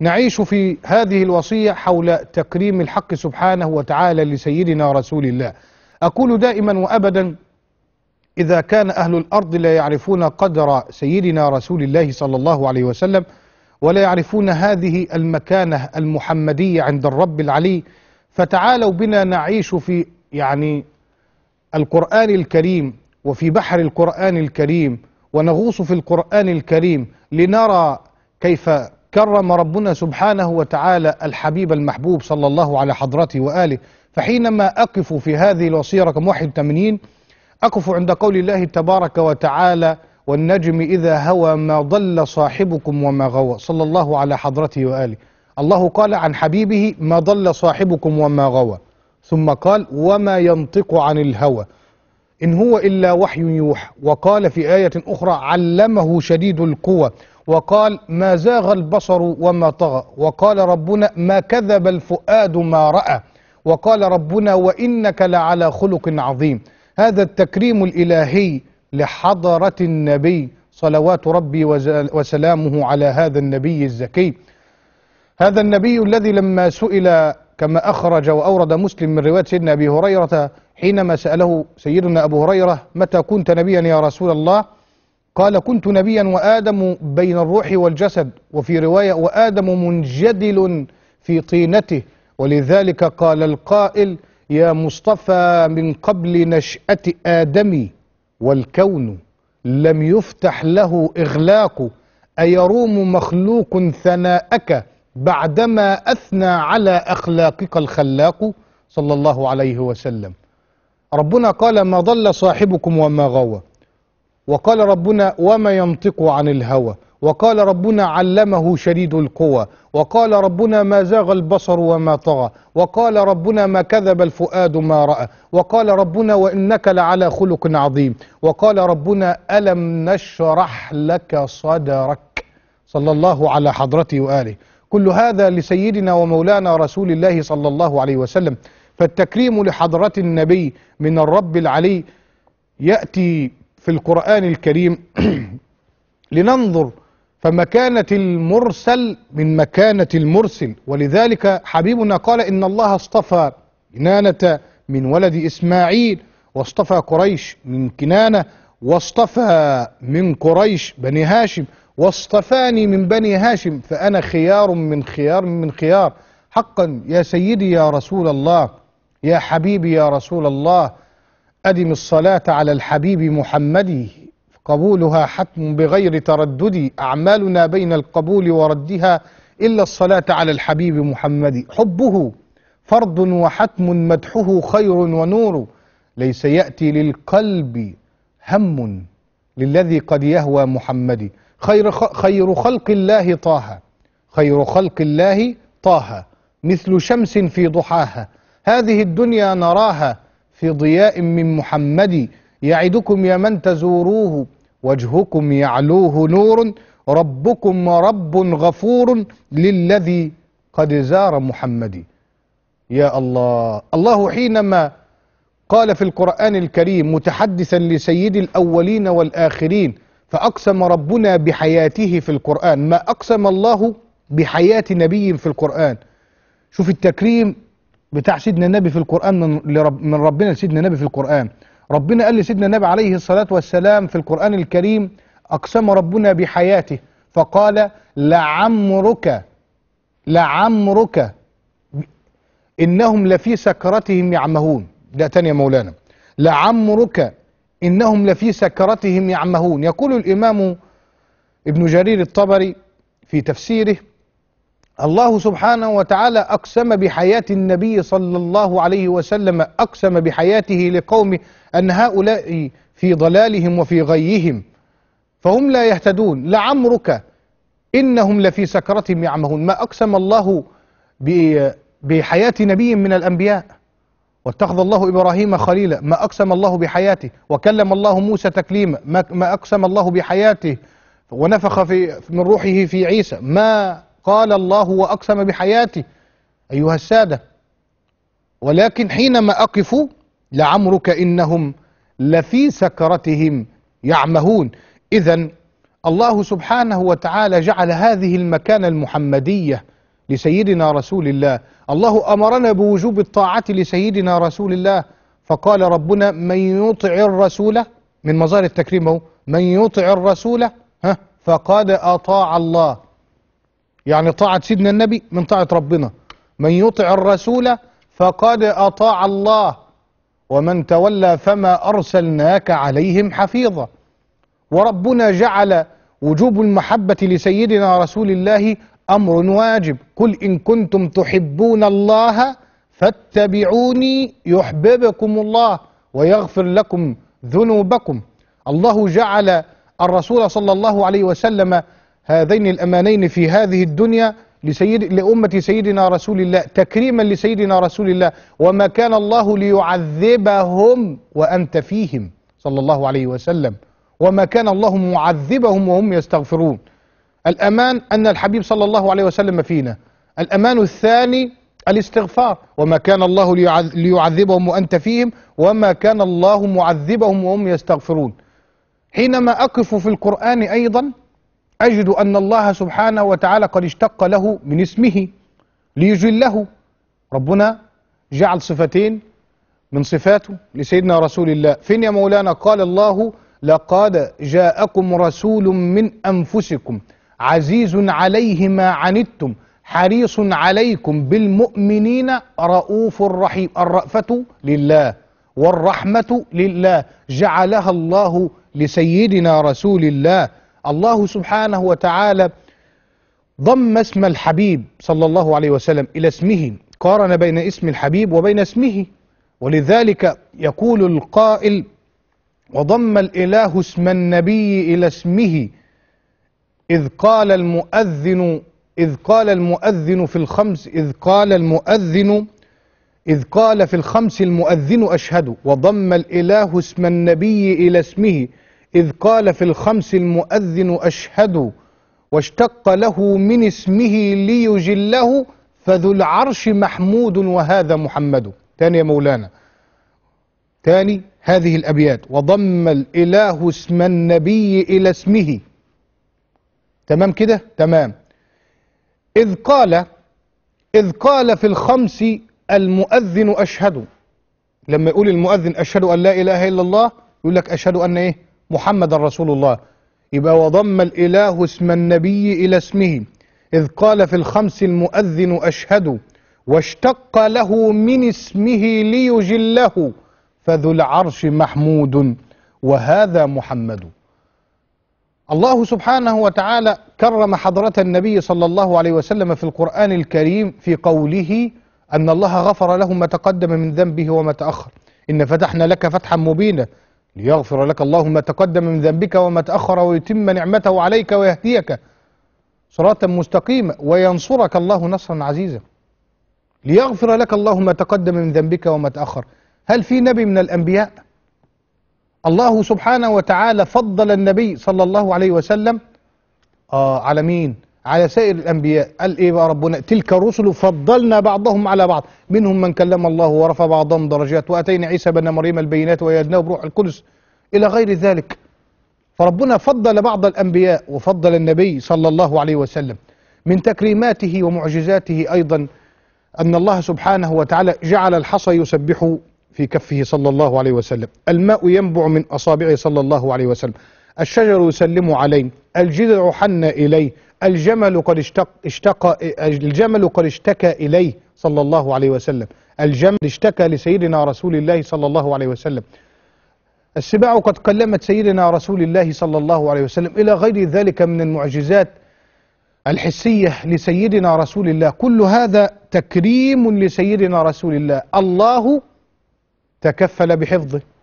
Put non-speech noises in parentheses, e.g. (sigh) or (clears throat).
نعيش في هذه الوصية حول تكريم الحق سبحانه وتعالى لسيدنا رسول الله أقول دائما وأبدا إذا كان أهل الأرض لا يعرفون قدر سيدنا رسول الله صلى الله عليه وسلم ولا يعرفون هذه المكانة المحمدية عند الرب العلي فتعالوا بنا نعيش في يعني القرآن الكريم وفي بحر القرآن الكريم ونغوص في القرآن الكريم لنرى كيف كرم ربنا سبحانه وتعالى الحبيب المحبوب صلى الله على حضرته وآله فحينما أقف في هذه الوصية رقم 81 أقف عند قول الله تبارك وتعالى والنجم إذا هوى ما ضل صاحبكم وما غوى صلى الله على حضرته وآله الله قال عن حبيبه ما ضل صاحبكم وما غوى ثم قال وما ينطق عن الهوى إن هو إلا وحي يوحى وقال في آية أخرى علمه شديد القوى وقال ما زاغ البصر وما طغى وقال ربنا ما كذب الفؤاد ما رأى وقال ربنا وإنك لعلى خلق عظيم هذا التكريم الإلهي لحضرة النبي صلوات ربي وسلامه على هذا النبي الزكي هذا النبي الذي لما سئل كما أخرج وأورد مسلم من رواية سيدنا أبي هريرة حينما سأله سيدنا أبو هريرة متى كنت نبيا يا رسول الله قال كنت نبيا وآدم بين الروح والجسد وفي رواية وآدم منجدل في طينته ولذلك قال القائل يا مصطفى من قبل نشأة آدم والكون لم يفتح له إغلاق أيروم مخلوق ثناءك بعدما أثنى على أخلاقك الخلاق صلى الله عليه وسلم ربنا قال ما ضل صاحبكم وما غوى وقال ربنا وما ينطق عن الهوى وقال ربنا علمه شديد القوى وقال ربنا ما زاغ البصر وما طغى وقال ربنا ما كذب الفؤاد ما رأى وقال ربنا وإنك لعلى خلق عظيم وقال ربنا ألم نشرح لك صدرك صلى الله على حضرته وآله كل هذا لسيدنا ومولانا رسول الله صلى الله عليه وسلم فالتكريم لحضرة النبي من الرب العلي يأتي في القرآن الكريم (clears throat) لننظر فمكانة المرسل من مكانة المرسل ولذلك حبيبنا قال إن الله اصطفى كنانة من ولد إسماعيل واصطفى قريش من كنانة واصطفى من قريش بني هاشم واصطفاني من بني هاشم فأنا خيار من خيار من خيار حقا يا سيدي يا رسول الله يا حبيبي يا رسول الله أدم الصلاة على الحبيب محمد قبولها حتم بغير تردد أعمالنا بين القبول وردها إلا الصلاة على الحبيب محمد حبه فرض وحتم مدحه خير ونور ليس يأتي للقلب هم للذي قد يهوى محمد خير, خير خلق الله طه خير خلق الله طه مثل شمس في ضحاها هذه الدنيا نراها في ضياء من محمد يعدكم يا من تزوروه وجهكم يعلوه نور ربكم رب غفور للذي قد زار محمد يا الله الله حينما قال في القرآن الكريم متحدثا لسيد الأولين والآخرين فأقسم ربنا بحياته في القرآن ما أقسم الله بحياة نبي في القرآن شوف التكريم بتاع سيدنا النبي في القرآن من, لرب من ربنا لسيدنا النبي في القرآن ربنا قال لسيدنا النبي عليه الصلاة والسلام في القرآن الكريم أقسم ربنا بحياته فقال لعمرك لعمرك إنهم لفي سكرتهم يعمهون ده تاني يا مولانا لعمرك إنهم لفي سكرتهم يعمهون يقول الإمام ابن جرير الطبري في تفسيره الله سبحانه وتعالى أقسم بحياة النبي صلى الله عليه وسلم أقسم بحياته لقومه أن هؤلاء في ضلالهم وفي غيهم فهم لا يهتدون لعمرك إنهم لفي سكرتهم يعمهون ما أقسم الله بحياة نبي من الأنبياء واتخذ الله إبراهيم خليلا ما أقسم الله بحياته وكلم الله موسى تكليما ما أقسم الله بحياته ونفخ في من روحه في عيسى ما قال الله وأقسم بحياتي أيها السادة ولكن حينما أقف لعمرك إنهم لفي سكرتهم يعمهون إذا الله سبحانه وتعالى جعل هذه المكانة المحمدية لسيدنا رسول الله الله أمرنا بوجوب الطاعة لسيدنا رسول الله فقال ربنا من يطع الرسول من مظاهر التكريم من يطع الرسول ها فقد أطاع الله يعني طاعة سيدنا النبي من طاعة ربنا من يطع الرسول فقد أطاع الله ومن تولى فما أرسلناك عليهم حفيظا وربنا جعل وجوب المحبة لسيدنا رسول الله أمر واجب قل إن كنتم تحبون الله فاتبعوني يحببكم الله ويغفر لكم ذنوبكم الله جعل الرسول صلى الله عليه وسلم هذين الأمانين في هذه الدنيا لسيد لأمة سيدنا رسول الله تكريما لسيدنا رسول الله وما كان الله ليعذبهم وأنت فيهم صلى الله عليه وسلم وما كان الله معذبهم وهم يستغفرون الأمان أن الحبيب صلى الله عليه وسلم فينا الأمان الثاني الاستغفار وما كان الله ليعذبهم وأنت فيهم وما كان الله معذبهم وهم يستغفرون حينما أقف في القرآن أيضا أجد أن الله سبحانه وتعالى قد اشتق له من اسمه ليجله ربنا جعل صفتين من صفاته لسيدنا رسول الله فين يا مولانا قال الله لقد جاءكم رسول من أنفسكم عزيز عليه ما عنتم حريص عليكم بالمؤمنين رؤوف رحيم الرأفة لله والرحمة لله جعلها الله لسيدنا رسول الله الله سبحانه وتعالى ضم اسم الحبيب صلى الله عليه وسلم إلى اسمه قارن بين اسم الحبيب وبين اسمه ولذلك يقول القائل وضم الإله اسم النبي إلى اسمه إذ قال المؤذن إذ قال المؤذن في الخمس إذ قال المؤذن إذ قال في الخمس المؤذن أشهد وضم الإله اسم النبي إلى اسمه إذ قال في الخمس المؤذن أشهد واشتق له من اسمه ليجله فذو العرش محمود وهذا محمد تاني يا مولانا تاني هذه الأبيات وضم الإله اسم النبي إلى اسمه تمام كده تمام إذ قال إذ قال في الخمس المؤذن أشهد لما يقول المؤذن أشهد أن لا إله إلا الله يقول لك أشهد أن إيه محمد رسول الله يبقى وضم الإله اسم النبي إلى اسمه إذ قال في الخمس المؤذن أشهد واشتق له من اسمه ليجله فذو العرش محمود وهذا محمد الله سبحانه وتعالى كرم حضرة النبي صلى الله عليه وسلم في القرآن الكريم في قوله أن الله غفر له ما تقدم من ذنبه وما تأخر إن فتحنا لك فتحا مبينا ليغفر لك الله ما تقدم من ذنبك وما تأخر ويتم نعمته عليك ويهديك صراطا مستقيما وينصرك الله نصرا عزيزا ليغفر لك الله ما تقدم من ذنبك وما تأخر هل في نبي من الأنبياء الله سبحانه وتعالى فضل النبي صلى الله عليه وسلم آه على مين على سائر الأنبياء قال إيه بقى ربنا تلك الرسل فضلنا بعضهم على بعض منهم من كلم الله ورفع بعضهم درجات وأتينا عيسى بن مريم البينات ويدناه بروح القدس إلى غير ذلك فربنا فضل بعض الأنبياء وفضل النبي صلى الله عليه وسلم من تكريماته ومعجزاته أيضا أن الله سبحانه وتعالى جعل الحصى يسبح في كفه صلى الله عليه وسلم الماء ينبع من أصابعه صلى الله عليه وسلم الشجر يسلم عليه الجذع حن إليه الجمل قد اشتق, اشتقى الجمل قد اشتكى إليه صلى الله عليه وسلم الجمل اشتكى لسيدنا رسول الله صلى الله عليه وسلم السباع قد كلمت سيدنا رسول الله صلى الله عليه وسلم إلى غير ذلك من المعجزات الحسية لسيدنا رسول الله كل هذا تكريم لسيدنا رسول الله الله تكفل بحفظه